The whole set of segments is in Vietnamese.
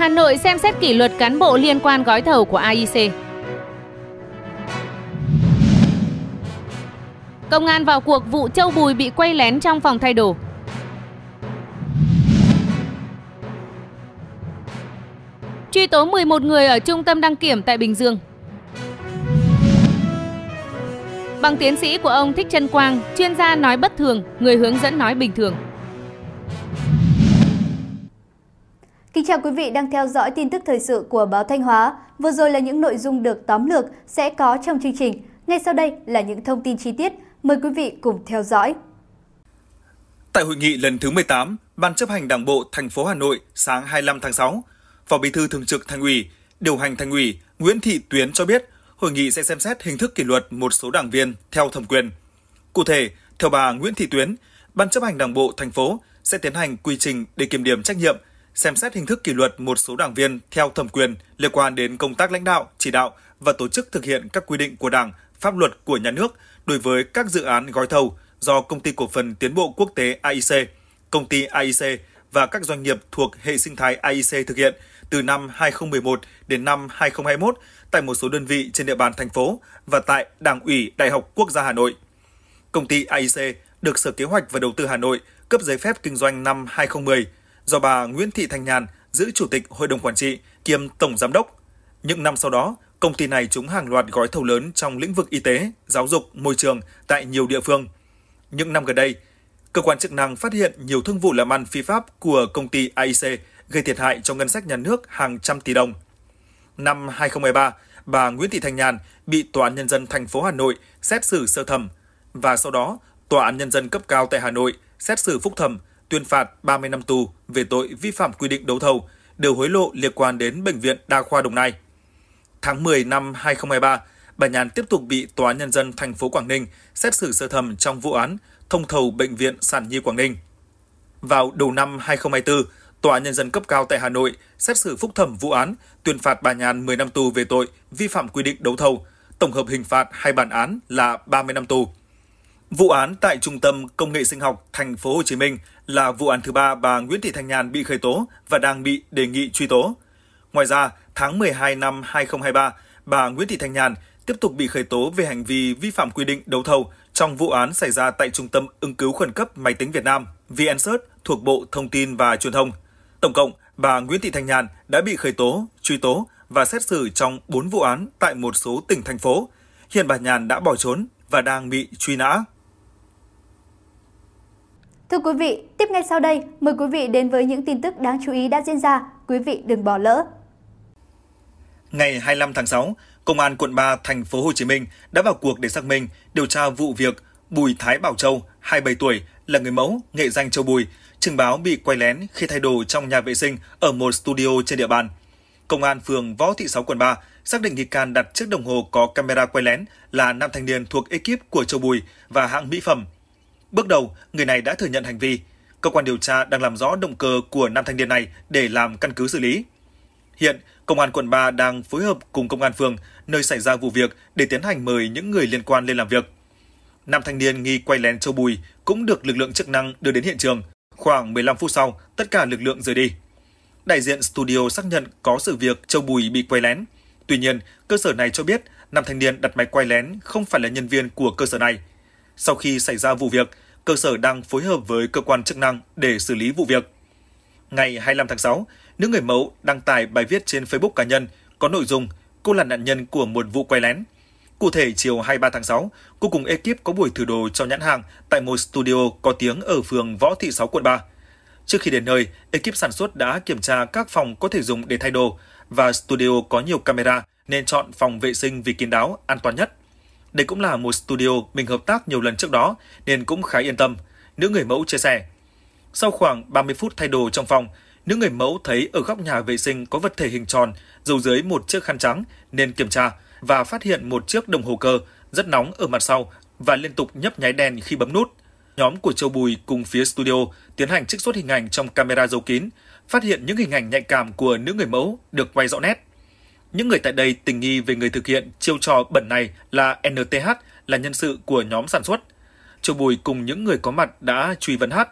Hà Nội xem xét kỷ luật cán bộ liên quan gói thầu của AIC. Công an vào cuộc vụ Châu Bùi bị quay lén trong phòng thay đồ. Truy tố 11 người ở trung tâm đăng kiểm tại Bình Dương. Bằng tiến sĩ của ông Thích Trân Quang, chuyên gia nói bất thường, người hướng dẫn nói bình thường. Kính chào quý vị đang theo dõi tin tức thời sự của báo Thanh Hóa. Vừa rồi là những nội dung được tóm lược sẽ có trong chương trình. Ngay sau đây là những thông tin chi tiết. Mời quý vị cùng theo dõi. Tại hội nghị lần thứ 18, Ban chấp hành Đảng bộ thành phố Hà Nội sáng 25 tháng 6, Phó Bí thư Thường trực Thành ủy, Điều hành Thành ủy Nguyễn Thị Tuyến cho biết hội nghị sẽ xem xét hình thức kỷ luật một số đảng viên theo thẩm quyền. Cụ thể, theo bà Nguyễn Thị Tuyến, Ban chấp hành Đảng bộ thành phố sẽ tiến hành quy trình để kiểm điểm trách nhiệm xem xét hình thức kỷ luật một số đảng viên theo thẩm quyền liên quan đến công tác lãnh đạo, chỉ đạo và tổ chức thực hiện các quy định của Đảng, pháp luật của nhà nước đối với các dự án gói thầu do Công ty Cổ phần Tiến bộ Quốc tế AIC, Công ty AIC và các doanh nghiệp thuộc hệ sinh thái AIC thực hiện từ năm 2011 đến năm 2021 tại một số đơn vị trên địa bàn thành phố và tại Đảng ủy Đại học Quốc gia Hà Nội. Công ty AIC được Sở Kế hoạch và Đầu tư Hà Nội cấp giấy phép kinh doanh năm 2010 do bà Nguyễn Thị Thanh Nhàn giữ chủ tịch hội đồng quản trị kiêm tổng giám đốc. Những năm sau đó, công ty này trúng hàng loạt gói thầu lớn trong lĩnh vực y tế, giáo dục, môi trường tại nhiều địa phương. Những năm gần đây, cơ quan chức năng phát hiện nhiều thương vụ làm ăn phi pháp của công ty AIC gây thiệt hại cho ngân sách nhà nước hàng trăm tỷ đồng. Năm 2013, bà Nguyễn Thị Thanh Nhàn bị Tòa án Nhân dân thành phố Hà Nội xét xử sơ thẩm và sau đó Tòa án Nhân dân cấp cao tại Hà Nội xét xử phúc thẩm tuyên phạt 30 năm tù về tội vi phạm quy định đấu thầu, đều hối lộ liên quan đến Bệnh viện Đa khoa Đồng Nai. Tháng 10 năm 2023, bà Nhàn tiếp tục bị Tòa Nhân dân thành phố Quảng Ninh xét xử sơ thẩm trong vụ án thông thầu Bệnh viện Sản Nhi Quảng Ninh. Vào đầu năm 2024, Tòa Nhân dân cấp cao tại Hà Nội xét xử phúc thẩm vụ án tuyên phạt bà Nhàn 10 năm tù về tội vi phạm quy định đấu thầu, tổng hợp hình phạt hai bản án là 30 năm tù. Vụ án tại Trung tâm Công nghệ Sinh học Thành phố Hồ Chí Minh là vụ án thứ ba bà Nguyễn Thị Thanh Nhàn bị khởi tố và đang bị đề nghị truy tố. Ngoài ra, tháng 12 năm 2023, bà Nguyễn Thị Thanh Nhàn tiếp tục bị khởi tố về hành vi vi phạm quy định đấu thầu trong vụ án xảy ra tại Trung tâm ứng cứu khẩn cấp máy tính Việt Nam VNSearch thuộc Bộ Thông tin và Truyền thông. Tổng cộng, bà Nguyễn Thị Thanh Nhàn đã bị khởi tố, truy tố và xét xử trong 4 vụ án tại một số tỉnh thành phố. Hiện bà Nhàn đã bỏ trốn và đang bị truy nã. Thưa quý vị, tiếp ngay sau đây, mời quý vị đến với những tin tức đáng chú ý đã diễn ra. Quý vị đừng bỏ lỡ. Ngày 25 tháng 6, Công an quận 3 thành phố Hồ Chí Minh đã vào cuộc để xác minh, điều tra vụ việc Bùi Thái Bảo Châu, 27 tuổi, là người mẫu, nghệ danh Châu Bùi, trình báo bị quay lén khi thay đồ trong nhà vệ sinh ở một studio trên địa bàn. Công an phường Võ Thị 6 quận 3 xác định nghi can đặt chiếc đồng hồ có camera quay lén là nam thanh niên thuộc ekip của Châu Bùi và hãng mỹ phẩm Bước đầu, người này đã thừa nhận hành vi. Cơ quan điều tra đang làm rõ động cơ của nam thanh niên này để làm căn cứ xử lý. Hiện, Công an quận 3 đang phối hợp cùng Công an phường, nơi xảy ra vụ việc để tiến hành mời những người liên quan lên làm việc. Nam thanh niên nghi quay lén châu bùi cũng được lực lượng chức năng đưa đến hiện trường. Khoảng 15 phút sau, tất cả lực lượng rời đi. Đại diện studio xác nhận có sự việc châu bùi bị quay lén. Tuy nhiên, cơ sở này cho biết nam thanh niên đặt máy quay lén không phải là nhân viên của cơ sở này – sau khi xảy ra vụ việc, cơ sở đang phối hợp với cơ quan chức năng để xử lý vụ việc. Ngày 25 tháng 6, nữ người mẫu đăng tải bài viết trên Facebook cá nhân có nội dung cô là nạn nhân của một vụ quay lén. Cụ thể, chiều 23 tháng 6, cô cùng ekip có buổi thử đồ cho nhãn hàng tại một studio có tiếng ở phường Võ Thị 6, quận 3. Trước khi đến nơi, ekip sản xuất đã kiểm tra các phòng có thể dùng để thay đồ và studio có nhiều camera nên chọn phòng vệ sinh vì kín đáo, an toàn nhất. Đây cũng là một studio mình hợp tác nhiều lần trước đó nên cũng khá yên tâm, nữ người mẫu chia sẻ. Sau khoảng 30 phút thay đồ trong phòng, nữ người mẫu thấy ở góc nhà vệ sinh có vật thể hình tròn dầu dưới một chiếc khăn trắng nên kiểm tra và phát hiện một chiếc đồng hồ cơ rất nóng ở mặt sau và liên tục nhấp nháy đèn khi bấm nút. Nhóm của Châu Bùi cùng phía studio tiến hành trích xuất hình ảnh trong camera giấu kín, phát hiện những hình ảnh nhạy cảm của nữ người mẫu được quay rõ nét. Những người tại đây tình nghi về người thực hiện chiêu trò bẩn này là NTH, là nhân sự của nhóm sản xuất. Châu Bùi cùng những người có mặt đã truy vấn Hát.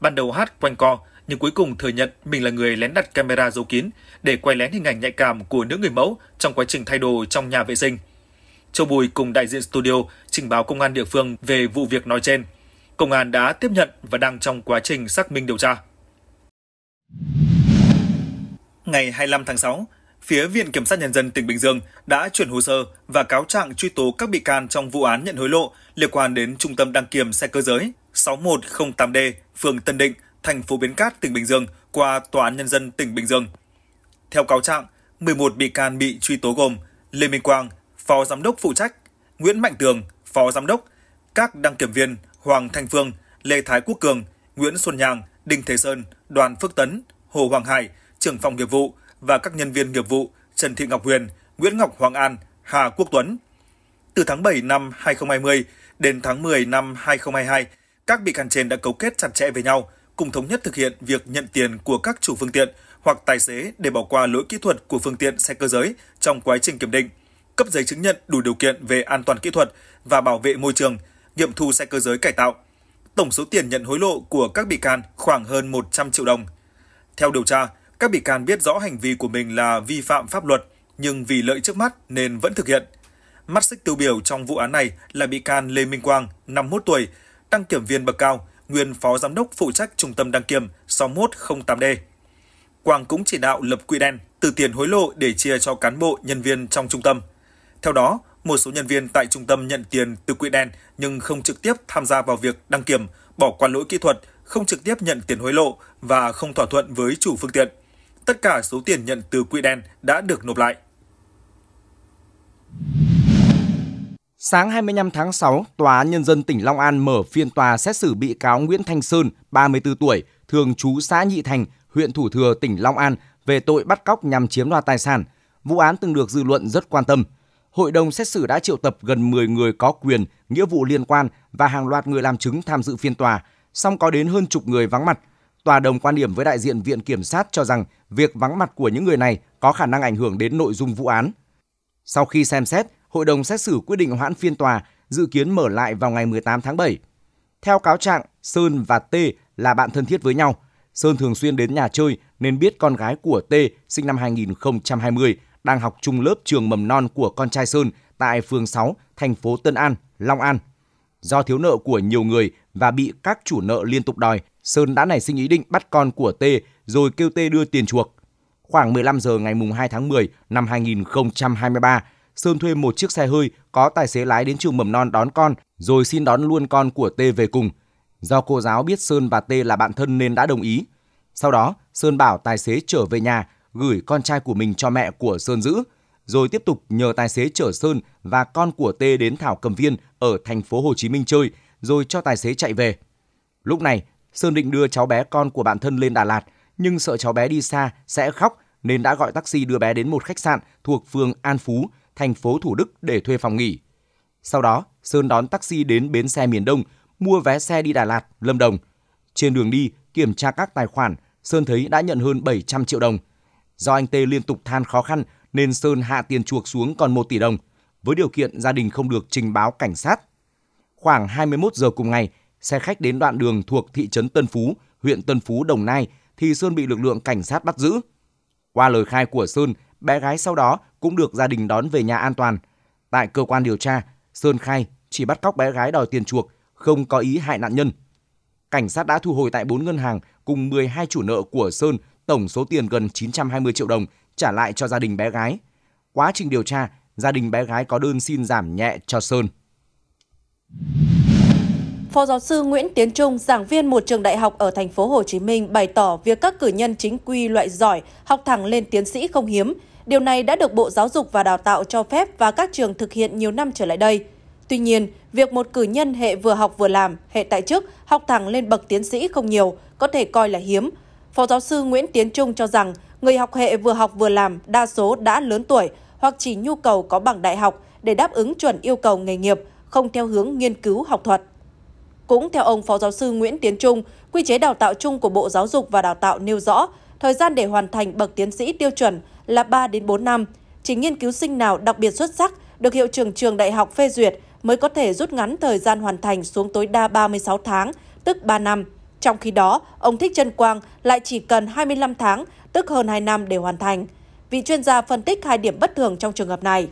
Ban đầu Hát quanh co, nhưng cuối cùng thừa nhận mình là người lén đặt camera giấu kín để quay lén hình ảnh nhạy cảm của nữ người mẫu trong quá trình thay đồ trong nhà vệ sinh. Châu Bùi cùng đại diện studio trình báo công an địa phương về vụ việc nói trên. Công an đã tiếp nhận và đang trong quá trình xác minh điều tra. Ngày 25 tháng 6, phía Viện Kiểm sát Nhân dân tỉnh Bình Dương đã chuyển hồ sơ và cáo trạng truy tố các bị can trong vụ án nhận hối lộ liên quan đến Trung tâm Đăng kiểm xe cơ giới 6108D, phường Tân Định, thành phố Bến Cát, tỉnh Bình Dương qua Tòa án Nhân dân tỉnh Bình Dương. Theo cáo trạng, 11 bị can bị truy tố gồm Lê Minh Quang, Phó Giám đốc phụ trách, Nguyễn Mạnh Tường, Phó Giám đốc, các đăng kiểm viên Hoàng Thanh Phương, Lê Thái Quốc Cường, Nguyễn Xuân Nhàng, Đinh Thế Sơn, Đoàn Phước Tấn, Hồ Hoàng Hải, trưởng phòng nghiệp vụ, và các nhân viên nghiệp vụ Trần Thị Ngọc Huyền, Nguyễn Ngọc Hoàng An, Hà Quốc Tuấn. Từ tháng 7 năm 2020 đến tháng 10 năm 2022, các bị can trên đã cấu kết chặt chẽ với nhau, cùng thống nhất thực hiện việc nhận tiền của các chủ phương tiện hoặc tài xế để bỏ qua lỗi kỹ thuật của phương tiện xe cơ giới trong quá trình kiểm định, cấp giấy chứng nhận đủ điều kiện về an toàn kỹ thuật và bảo vệ môi trường, nghiệm thu xe cơ giới cải tạo. Tổng số tiền nhận hối lộ của các bị can khoảng hơn 100 triệu đồng. Theo điều tra, các bị can biết rõ hành vi của mình là vi phạm pháp luật, nhưng vì lợi trước mắt nên vẫn thực hiện. Mắt xích tiêu biểu trong vụ án này là bị can Lê Minh Quang, 51 tuổi, đăng kiểm viên bậc cao, nguyên phó giám đốc phụ trách trung tâm đăng kiểm 6108D. Quang cũng chỉ đạo lập quỹ đen từ tiền hối lộ để chia cho cán bộ, nhân viên trong trung tâm. Theo đó, một số nhân viên tại trung tâm nhận tiền từ quỹ đen nhưng không trực tiếp tham gia vào việc đăng kiểm, bỏ qua lỗi kỹ thuật, không trực tiếp nhận tiền hối lộ và không thỏa thuận với chủ phương tiện. Tất cả số tiền nhận từ quỹ đen đã được nộp lại. Sáng 25 tháng 6, Tòa án Nhân dân tỉnh Long An mở phiên tòa xét xử bị cáo Nguyễn Thanh Sơn, 34 tuổi, thường trú xã Nhị Thành, huyện Thủ Thừa, tỉnh Long An về tội bắt cóc nhằm chiếm đoạt tài sản. Vụ án từng được dư luận rất quan tâm. Hội đồng xét xử đã triệu tập gần 10 người có quyền, nghĩa vụ liên quan và hàng loạt người làm chứng tham dự phiên tòa, song có đến hơn chục người vắng mặt Tòa đồng quan điểm với đại diện Viện Kiểm sát cho rằng việc vắng mặt của những người này có khả năng ảnh hưởng đến nội dung vụ án. Sau khi xem xét, hội đồng xét xử quyết định hoãn phiên tòa, dự kiến mở lại vào ngày 18 tháng 7. Theo cáo trạng, Sơn và T là bạn thân thiết với nhau. Sơn thường xuyên đến nhà chơi nên biết con gái của T sinh năm 2020 đang học chung lớp trường mầm non của con trai Sơn tại phường 6, thành phố Tân An, Long An. Do thiếu nợ của nhiều người và bị các chủ nợ liên tục đòi, Sơn đã nảy sinh ý định bắt con của T rồi kêu T đưa tiền chuộc. Khoảng 15 giờ ngày 2 tháng 10 năm 2023, Sơn thuê một chiếc xe hơi có tài xế lái đến trường mầm non đón con rồi xin đón luôn con của T về cùng. Do cô giáo biết Sơn và T là bạn thân nên đã đồng ý. Sau đó, Sơn bảo tài xế trở về nhà, gửi con trai của mình cho mẹ của Sơn giữ, rồi tiếp tục nhờ tài xế chở Sơn và con của T đến thảo cầm viên ở thành phố Hồ Chí Minh chơi rồi cho tài xế chạy về. Lúc này, Sơn định đưa cháu bé con của bạn thân lên Đà Lạt, nhưng sợ cháu bé đi xa sẽ khóc nên đã gọi taxi đưa bé đến một khách sạn thuộc phường An Phú, thành phố Thủ Đức để thuê phòng nghỉ. Sau đó, Sơn đón taxi đến bến xe miền Đông, mua vé xe đi Đà Lạt, Lâm Đồng. Trên đường đi, kiểm tra các tài khoản, Sơn thấy đã nhận hơn 700 triệu đồng. Do anh Tê liên tục than khó khăn nên Sơn hạ tiền chuộc xuống còn 1 tỷ đồng, với điều kiện gia đình không được trình báo cảnh sát Khoảng 21 giờ cùng ngày, xe khách đến đoạn đường thuộc thị trấn Tân Phú, huyện Tân Phú, Đồng Nai thì Sơn bị lực lượng cảnh sát bắt giữ. Qua lời khai của Sơn, bé gái sau đó cũng được gia đình đón về nhà an toàn. Tại cơ quan điều tra, Sơn khai chỉ bắt cóc bé gái đòi tiền chuộc, không có ý hại nạn nhân. Cảnh sát đã thu hồi tại 4 ngân hàng cùng 12 chủ nợ của Sơn tổng số tiền gần 920 triệu đồng trả lại cho gia đình bé gái. Quá trình điều tra, gia đình bé gái có đơn xin giảm nhẹ cho Sơn. Phó giáo sư Nguyễn Tiến Trung, giảng viên một trường đại học ở thành phố Hồ Chí Minh bày tỏ việc các cử nhân chính quy loại giỏi học thẳng lên tiến sĩ không hiếm. Điều này đã được Bộ Giáo dục và Đào tạo cho phép và các trường thực hiện nhiều năm trở lại đây. Tuy nhiên, việc một cử nhân hệ vừa học vừa làm, hệ tại chức, học thẳng lên bậc tiến sĩ không nhiều, có thể coi là hiếm. Phó giáo sư Nguyễn Tiến Trung cho rằng, người học hệ vừa học vừa làm đa số đã lớn tuổi hoặc chỉ nhu cầu có bằng đại học để đáp ứng chuẩn yêu cầu nghề nghiệp, không theo hướng nghiên cứu học thuật. Cũng theo ông Phó Giáo sư Nguyễn Tiến Trung, quy chế đào tạo chung của Bộ Giáo dục và Đào tạo nêu rõ, thời gian để hoàn thành bậc tiến sĩ tiêu chuẩn là 3 đến 4 năm. Chỉ nghiên cứu sinh nào đặc biệt xuất sắc được hiệu trưởng trường đại học phê duyệt mới có thể rút ngắn thời gian hoàn thành xuống tối đa 36 tháng, tức 3 năm. Trong khi đó, ông Thích Trân Quang lại chỉ cần 25 tháng, tức hơn 2 năm để hoàn thành. Vị chuyên gia phân tích hai điểm bất thường trong trường hợp này.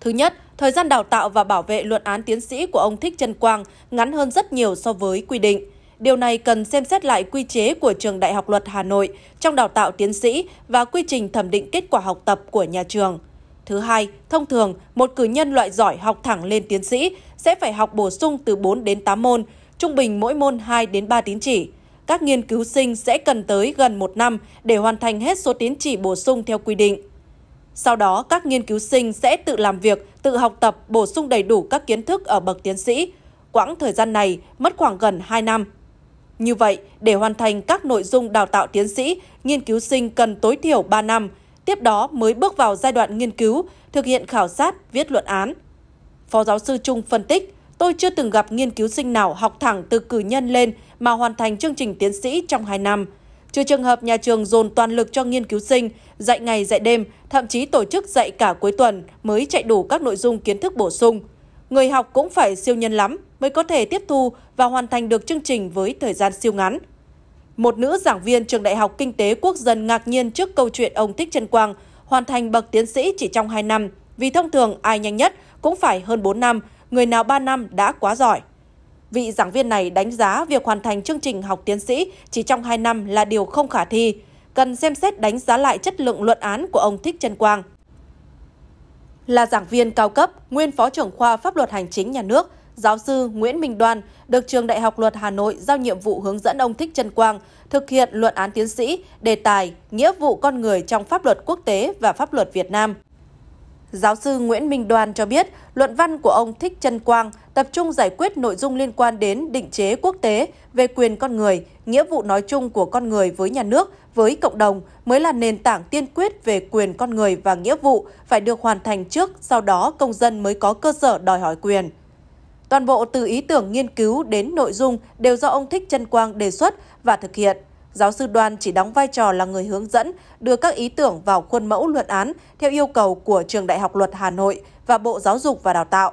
Thứ nhất, Thời gian đào tạo và bảo vệ luận án tiến sĩ của ông Thích Trân Quang ngắn hơn rất nhiều so với quy định. Điều này cần xem xét lại quy chế của Trường Đại học Luật Hà Nội trong đào tạo tiến sĩ và quy trình thẩm định kết quả học tập của nhà trường. Thứ hai, thông thường, một cử nhân loại giỏi học thẳng lên tiến sĩ sẽ phải học bổ sung từ 4 đến 8 môn, trung bình mỗi môn 2 đến 3 tín chỉ. Các nghiên cứu sinh sẽ cần tới gần một năm để hoàn thành hết số tín chỉ bổ sung theo quy định. Sau đó, các nghiên cứu sinh sẽ tự làm việc, tự học tập, bổ sung đầy đủ các kiến thức ở bậc tiến sĩ. Quãng thời gian này mất khoảng gần 2 năm. Như vậy, để hoàn thành các nội dung đào tạo tiến sĩ, nghiên cứu sinh cần tối thiểu 3 năm, tiếp đó mới bước vào giai đoạn nghiên cứu, thực hiện khảo sát, viết luận án. Phó giáo sư Trung phân tích, tôi chưa từng gặp nghiên cứu sinh nào học thẳng từ cử nhân lên mà hoàn thành chương trình tiến sĩ trong 2 năm – trừ trường hợp nhà trường dồn toàn lực cho nghiên cứu sinh, dạy ngày dạy đêm, thậm chí tổ chức dạy cả cuối tuần mới chạy đủ các nội dung kiến thức bổ sung. Người học cũng phải siêu nhân lắm mới có thể tiếp thu và hoàn thành được chương trình với thời gian siêu ngắn. Một nữ giảng viên trường Đại học Kinh tế Quốc dân ngạc nhiên trước câu chuyện ông Thích Trần Quang hoàn thành bậc tiến sĩ chỉ trong 2 năm, vì thông thường ai nhanh nhất cũng phải hơn 4 năm, người nào 3 năm đã quá giỏi. Vị giảng viên này đánh giá việc hoàn thành chương trình học tiến sĩ chỉ trong 2 năm là điều không khả thi, cần xem xét đánh giá lại chất lượng luận án của ông Thích Trân Quang. Là giảng viên cao cấp, nguyên Phó trưởng khoa Pháp luật Hành chính Nhà nước, giáo sư Nguyễn Minh Đoan được Trường Đại học Luật Hà Nội giao nhiệm vụ hướng dẫn ông Thích Trân Quang thực hiện luận án tiến sĩ, đề tài, nghĩa vụ con người trong pháp luật quốc tế và pháp luật Việt Nam. Giáo sư Nguyễn Minh Đoàn cho biết, luận văn của ông Thích Trân Quang tập trung giải quyết nội dung liên quan đến định chế quốc tế về quyền con người, nghĩa vụ nói chung của con người với nhà nước, với cộng đồng mới là nền tảng tiên quyết về quyền con người và nghĩa vụ phải được hoàn thành trước, sau đó công dân mới có cơ sở đòi hỏi quyền. Toàn bộ từ ý tưởng nghiên cứu đến nội dung đều do ông Thích Trân Quang đề xuất và thực hiện. Giáo sư Đoàn chỉ đóng vai trò là người hướng dẫn, đưa các ý tưởng vào khuôn mẫu luận án theo yêu cầu của Trường Đại học Luật Hà Nội và Bộ Giáo dục và Đào tạo.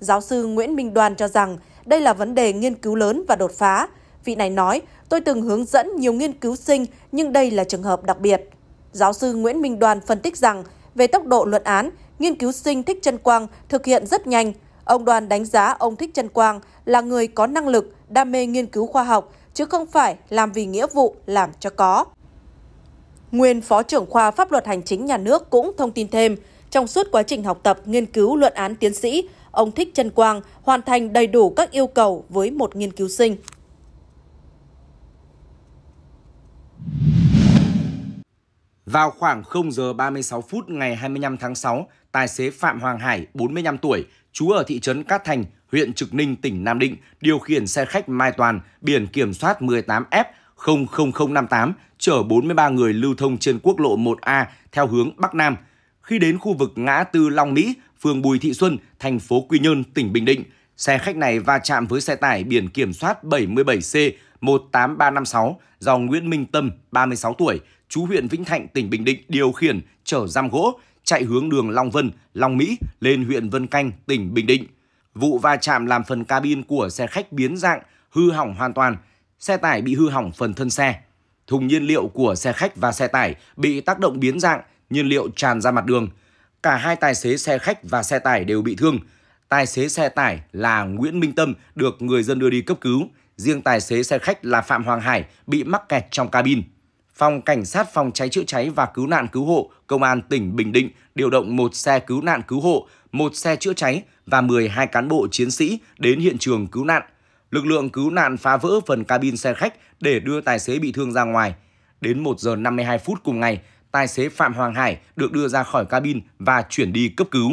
Giáo sư Nguyễn Minh Đoàn cho rằng đây là vấn đề nghiên cứu lớn và đột phá. Vị này nói, tôi từng hướng dẫn nhiều nghiên cứu sinh nhưng đây là trường hợp đặc biệt. Giáo sư Nguyễn Minh Đoàn phân tích rằng, về tốc độ luận án, nghiên cứu sinh Thích Trân Quang thực hiện rất nhanh. Ông Đoàn đánh giá ông Thích Trân Quang là người có năng lực, đam mê nghiên cứu khoa học, chứ không phải làm vì nghĩa vụ làm cho có. Nguyên Phó trưởng khoa Pháp luật Hành chính nhà nước cũng thông tin thêm, trong suốt quá trình học tập, nghiên cứu luận án tiến sĩ, ông Thích Trân Quang hoàn thành đầy đủ các yêu cầu với một nghiên cứu sinh. Vào khoảng 0 giờ 36 phút ngày 25 tháng 6, tài xế Phạm Hoàng Hải, 45 tuổi, trú ở thị trấn Cát Thành, huyện Trực Ninh, tỉnh Nam Định, điều khiển xe khách Mai Toàn, biển kiểm soát 18F 00058 chở 43 người lưu thông trên quốc lộ 1A theo hướng Bắc Nam. Khi đến khu vực ngã tư Long Mỹ, phường Bùi Thị Xuân, thành phố Quy Nhơn, tỉnh Bình Định, xe khách này va chạm với xe tải biển kiểm soát 77C 18356 do Nguyễn Minh Tâm, 36 tuổi, chú huyện Vĩnh Thạnh, tỉnh Bình Định điều khiển chở giam gỗ chạy hướng đường Long Vân, Long Mỹ lên huyện Vân Canh, tỉnh Bình Định. Vụ va chạm làm phần cabin của xe khách biến dạng, hư hỏng hoàn toàn, xe tải bị hư hỏng phần thân xe. Thùng nhiên liệu của xe khách và xe tải bị tác động biến dạng, nhiên liệu tràn ra mặt đường. Cả hai tài xế xe khách và xe tải đều bị thương. Tài xế xe tải là Nguyễn Minh Tâm được người dân đưa đi cấp cứu Riêng tài xế xe khách là Phạm Hoàng Hải bị mắc kẹt trong cabin. Phòng Cảnh sát Phòng cháy chữa cháy và Cứu nạn Cứu hộ, Công an tỉnh Bình Định điều động một xe cứu nạn cứu hộ, một xe chữa cháy và 12 cán bộ chiến sĩ đến hiện trường cứu nạn. Lực lượng cứu nạn phá vỡ phần cabin xe khách để đưa tài xế bị thương ra ngoài. Đến 1 giờ 52 phút cùng ngày, tài xế Phạm Hoàng Hải được đưa ra khỏi cabin và chuyển đi cấp cứu.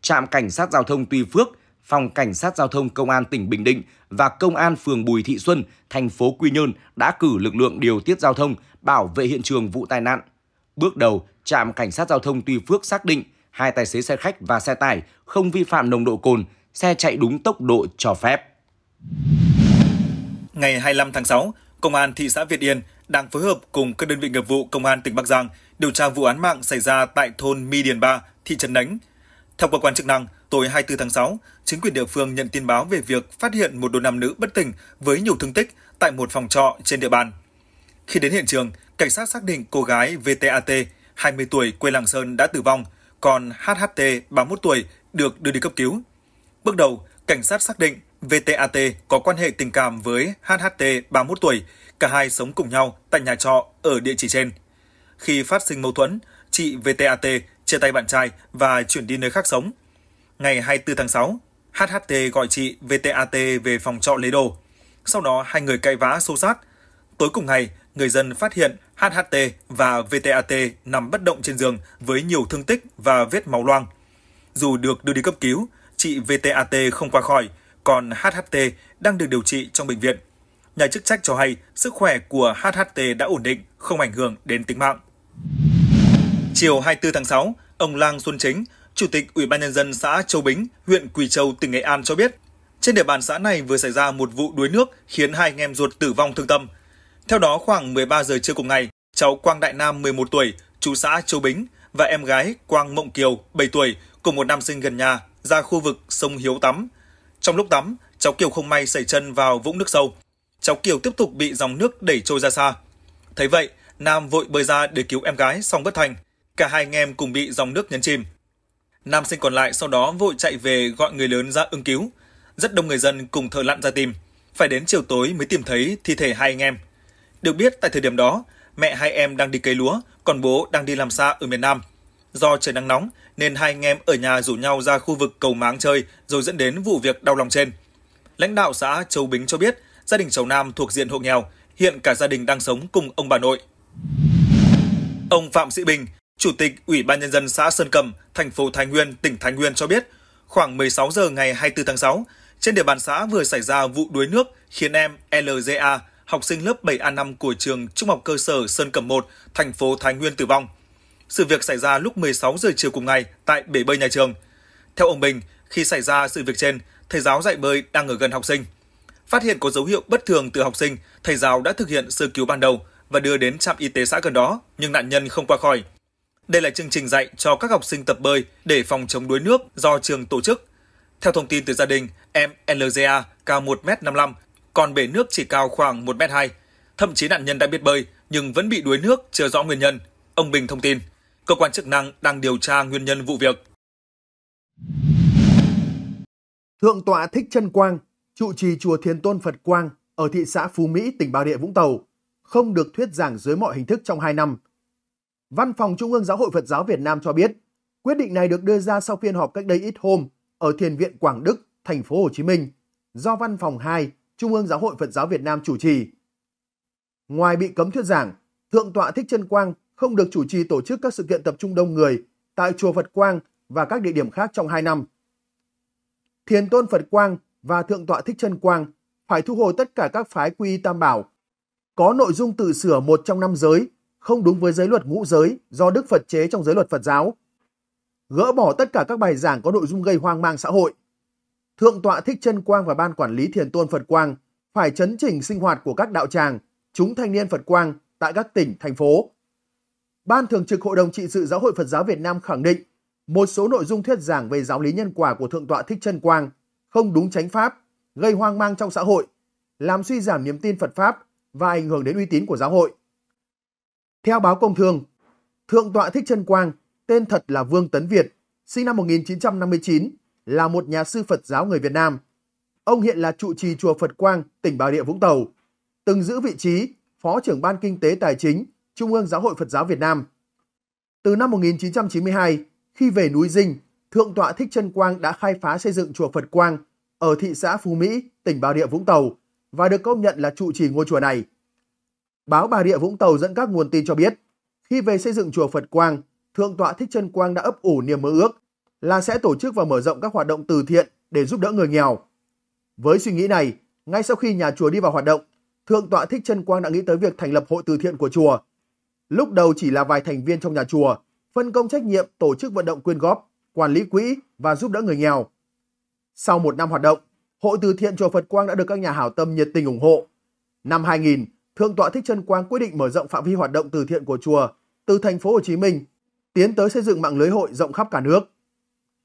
Trạm Cảnh sát Giao thông Tuy Phước – Phòng Cảnh sát Giao thông Công an tỉnh Bình Định và Công an phường Bùi Thị Xuân, thành phố Quy Nhơn đã cử lực lượng điều tiết giao thông bảo vệ hiện trường vụ tai nạn. Bước đầu, trạm Cảnh sát Giao thông Tuy Phước xác định hai tài xế xe khách và xe tải không vi phạm nồng độ cồn, xe chạy đúng tốc độ cho phép. Ngày 25 tháng 6, Công an thị xã Việt Yên đang phối hợp cùng các đơn vị nghiệp vụ Công an tỉnh Bắc Giang điều tra vụ án mạng xảy ra tại thôn Mi Điền Ba, thị trấn Nánh. Theo cơ quan chức năng, tối 24 tháng 6, chính quyền địa phương nhận tin báo về việc phát hiện một đôi nam nữ bất tỉnh với nhiều thương tích tại một phòng trọ trên địa bàn. Khi đến hiện trường, cảnh sát xác định cô gái VTAT, 20 tuổi quê Lạng Sơn đã tử vong, còn HHT, 31 tuổi, được đưa đi cấp cứu. Bước đầu, cảnh sát xác định VTAT có quan hệ tình cảm với HHT 31 tuổi, cả hai sống cùng nhau tại nhà trọ ở địa chỉ trên. Khi phát sinh mâu thuẫn, chị VTAT chia tay bạn trai và chuyển đi nơi khác sống – Ngày 24 tháng 6, HHT gọi chị VTAT về phòng trọ lấy đồ. Sau đó hai người cãi vã xô xát. Tối cùng ngày, người dân phát hiện HHT và VTAT nằm bất động trên giường với nhiều thương tích và vết máu loang. Dù được đưa đi cấp cứu, chị VTAT không qua khỏi, còn HHT đang được điều trị trong bệnh viện. Nhà chức trách cho hay sức khỏe của HHT đã ổn định, không ảnh hưởng đến tính mạng. Chiều 24 tháng 6, ông Lang Xuân Chính, Chủ tịch Ủy ban nhân dân xã Châu Bính, huyện Quỳ Châu, tỉnh Nghệ An cho biết, trên địa bàn xã này vừa xảy ra một vụ đuối nước khiến hai anh em ruột tử vong thương tâm. Theo đó, khoảng 13 giờ trưa cùng ngày, cháu Quang Đại Nam 11 tuổi, chú xã Châu Bính và em gái Quang Mộng Kiều 7 tuổi cùng một nam sinh gần nhà ra khu vực sông Hiếu tắm. Trong lúc tắm, cháu Kiều không may xảy chân vào vũng nước sâu. Cháu Kiều tiếp tục bị dòng nước đẩy trôi ra xa. Thấy vậy, Nam vội bơi ra để cứu em gái xong bất thành. Cả hai anh em cùng bị dòng nước nhấn chìm. Nam sinh còn lại sau đó vội chạy về gọi người lớn ra ứng cứu. Rất đông người dân cùng thợ lặn ra tìm. Phải đến chiều tối mới tìm thấy thi thể hai anh em. Được biết tại thời điểm đó, mẹ hai em đang đi cấy lúa, còn bố đang đi làm xa ở miền Nam. Do trời nắng nóng nên hai anh em ở nhà rủ nhau ra khu vực cầu máng chơi rồi dẫn đến vụ việc đau lòng trên. Lãnh đạo xã Châu Bính cho biết gia đình Châu Nam thuộc diện hộ nghèo, hiện cả gia đình đang sống cùng ông bà nội. Ông Phạm Sĩ Bình, Chủ tịch Ủy ban Nhân dân xã Sơn Cầm, thành phố Thái Nguyên, tỉnh Thái Nguyên cho biết, khoảng 16 giờ ngày 24 tháng 6, trên địa bàn xã vừa xảy ra vụ đuối nước khiến em LGA, học sinh lớp 7A5 của trường Trung học cơ sở Sơn Cẩm 1, thành phố Thái Nguyên tử vong. Sự việc xảy ra lúc 16 giờ chiều cùng ngày tại bể bơi nhà trường. Theo ông Bình, khi xảy ra sự việc trên, thầy giáo dạy bơi đang ở gần học sinh. Phát hiện có dấu hiệu bất thường từ học sinh, thầy giáo đã thực hiện sơ cứu ban đầu và đưa đến trạm y tế xã gần đó, nhưng nạn nhân không qua khỏi. Đây là chương trình dạy cho các học sinh tập bơi để phòng chống đuối nước do trường tổ chức. Theo thông tin từ gia đình, em LGA cao 1m55, còn bể nước chỉ cao khoảng 1m2. Thậm chí nạn nhân đã biết bơi nhưng vẫn bị đuối nước chưa rõ nguyên nhân. Ông Bình thông tin, cơ quan chức năng đang điều tra nguyên nhân vụ việc. Thượng tọa Thích Trân Quang, trụ trì chùa Thiền Tôn Phật Quang ở thị xã Phú Mỹ, tỉnh Bà Rịa Vũng Tàu, không được thuyết giảng dưới mọi hình thức trong 2 năm – Văn phòng Trung ương Giáo hội Phật giáo Việt Nam cho biết, quyết định này được đưa ra sau phiên họp cách đây ít hôm ở Thiền viện Quảng Đức, thành phố Hồ Chí Minh, do Văn phòng 2 Trung ương Giáo hội Phật giáo Việt Nam chủ trì. Ngoài bị cấm thuyết giảng, Thượng tọa Thích Chân Quang không được chủ trì tổ chức các sự kiện tập trung đông người tại chùa Phật Quang và các địa điểm khác trong 2 năm. Thiền tôn Phật Quang và Thượng tọa Thích Chân Quang phải thu hồi tất cả các phái quy tam bảo có nội dung tự sửa một trong năm giới không đúng với giới luật ngũ giới do Đức Phật chế trong giới luật Phật giáo. Gỡ bỏ tất cả các bài giảng có nội dung gây hoang mang xã hội. Thượng tọa Thích Chân Quang và Ban Quản lý Thiền Tôn Phật Quang phải chấn chỉnh sinh hoạt của các đạo tràng, chúng thanh niên Phật Quang tại các tỉnh, thành phố. Ban Thường trực Hội đồng Trị sự Giáo hội Phật giáo Việt Nam khẳng định một số nội dung thuyết giảng về giáo lý nhân quả của Thượng tọa Thích Chân Quang không đúng chánh pháp, gây hoang mang trong xã hội, làm suy giảm niềm tin Phật Pháp và ảnh hưởng đến uy tín của giáo hội. Theo báo Công Thương, Thượng tọa Thích Trân Quang, tên thật là Vương Tấn Việt, sinh năm 1959, là một nhà sư Phật giáo người Việt Nam. Ông hiện là trụ trì chùa Phật Quang, tỉnh Bà Rịa Vũng Tàu, từng giữ vị trí Phó trưởng Ban Kinh tế Tài chính, Trung ương Giáo hội Phật giáo Việt Nam. Từ năm 1992, khi về núi Dinh, Thượng tọa Thích Trân Quang đã khai phá xây dựng chùa Phật Quang ở thị xã Phú Mỹ, tỉnh Bà Rịa Vũng Tàu và được công nhận là trụ trì ngôi chùa này. Báo Bà Rịa Vũng Tàu dẫn các nguồn tin cho biết, khi về xây dựng chùa Phật Quang, Thượng tọa Thích Trân Quang đã ấp ủ niềm mơ ước là sẽ tổ chức và mở rộng các hoạt động từ thiện để giúp đỡ người nghèo. Với suy nghĩ này, ngay sau khi nhà chùa đi vào hoạt động, Thượng tọa Thích Trân Quang đã nghĩ tới việc thành lập hội từ thiện của chùa. Lúc đầu chỉ là vài thành viên trong nhà chùa, phân công trách nhiệm tổ chức vận động quyên góp, quản lý quỹ và giúp đỡ người nghèo. Sau một năm hoạt động, hội từ thiện chùa Phật Quang đã được các nhà hảo tâm nhiệt tình ủng hộ. Năm 2000, Thượng tọa Thích Trân Quang quyết định mở rộng phạm vi hoạt động từ thiện của chùa từ thành phố Hồ Chí Minh tiến tới xây dựng mạng lưới hội rộng khắp cả nước.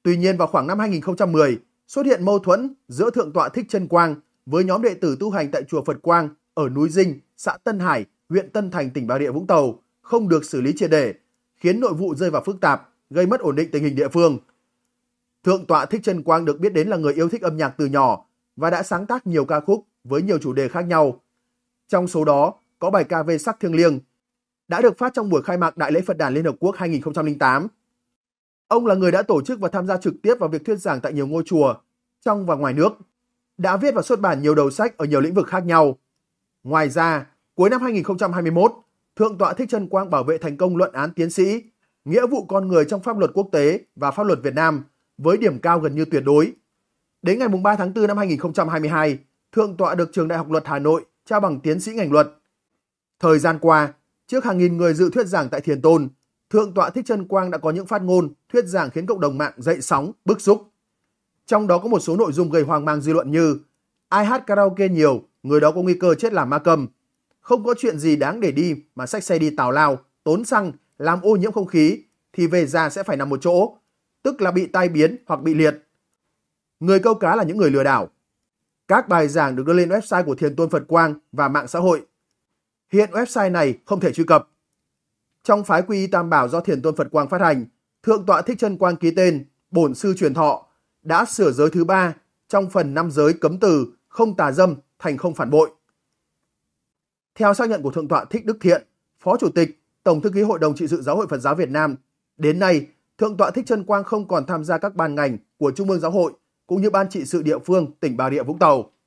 Tuy nhiên vào khoảng năm 2010, xuất hiện mâu thuẫn giữa thượng tọa Thích Trân Quang với nhóm đệ tử tu hành tại chùa Phật Quang ở núi Dinh, xã Tân Hải, huyện Tân Thành, tỉnh Bà Rịa Vũng Tàu không được xử lý triệt để, khiến nội vụ rơi vào phức tạp, gây mất ổn định tình hình địa phương. Thượng tọa Thích Trân Quang được biết đến là người yêu thích âm nhạc từ nhỏ và đã sáng tác nhiều ca khúc với nhiều chủ đề khác nhau, trong số đó có bài ca về sắc thiêng liêng, đã được phát trong buổi khai mạc Đại lễ Phật đàn Liên Hợp Quốc 2008. Ông là người đã tổ chức và tham gia trực tiếp vào việc thuyết giảng tại nhiều ngôi chùa, trong và ngoài nước, đã viết và xuất bản nhiều đầu sách ở nhiều lĩnh vực khác nhau. Ngoài ra, cuối năm 2021, Thượng tọa Thích Trân Quang bảo vệ thành công luận án tiến sĩ Nghĩa vụ con người trong pháp luật quốc tế và pháp luật Việt Nam với điểm cao gần như tuyệt đối. Đến ngày 3 tháng 4 năm 2022, Thượng tọa được Trường Đại học Luật Hà Nội trao bằng tiến sĩ ngành luật. Thời gian qua, trước hàng nghìn người dự thuyết giảng tại Thiền Tôn, Thượng tọa Thích Trân Quang đã có những phát ngôn, thuyết giảng khiến cộng đồng mạng dậy sóng, bức xúc. Trong đó có một số nội dung gây hoang mang dư luận như ai hát karaoke nhiều, người đó có nguy cơ chết làm ma cầm. Không có chuyện gì đáng để đi mà xách xe đi tào lao, tốn xăng, làm ô nhiễm không khí thì về già sẽ phải nằm một chỗ, tức là bị tai biến hoặc bị liệt. Người câu cá là những người lừa đảo, các bài giảng được đưa lên website của Thiền Tôn Phật Quang và mạng xã hội. Hiện website này không thể truy cập. Trong phái quy y Tam Bảo do Thiền Tôn Phật Quang phát hành, Thượng tọa Thích Chân Quang ký tên, bổn sư truyền thọ, đã sửa giới thứ ba trong phần năm giới cấm từ, không tà dâm, thành không phản bội. Theo xác nhận của Thượng tọa Thích Đức Thiện, Phó Chủ tịch, Tổng thư ký Hội đồng trị sự Giáo hội Phật giáo Việt Nam, đến nay, Thượng tọa Thích chân Quang không còn tham gia các ban ngành của Trung ương Giáo hội cũng như ban trị sự địa phương tỉnh Bà Rịa Vũng Tàu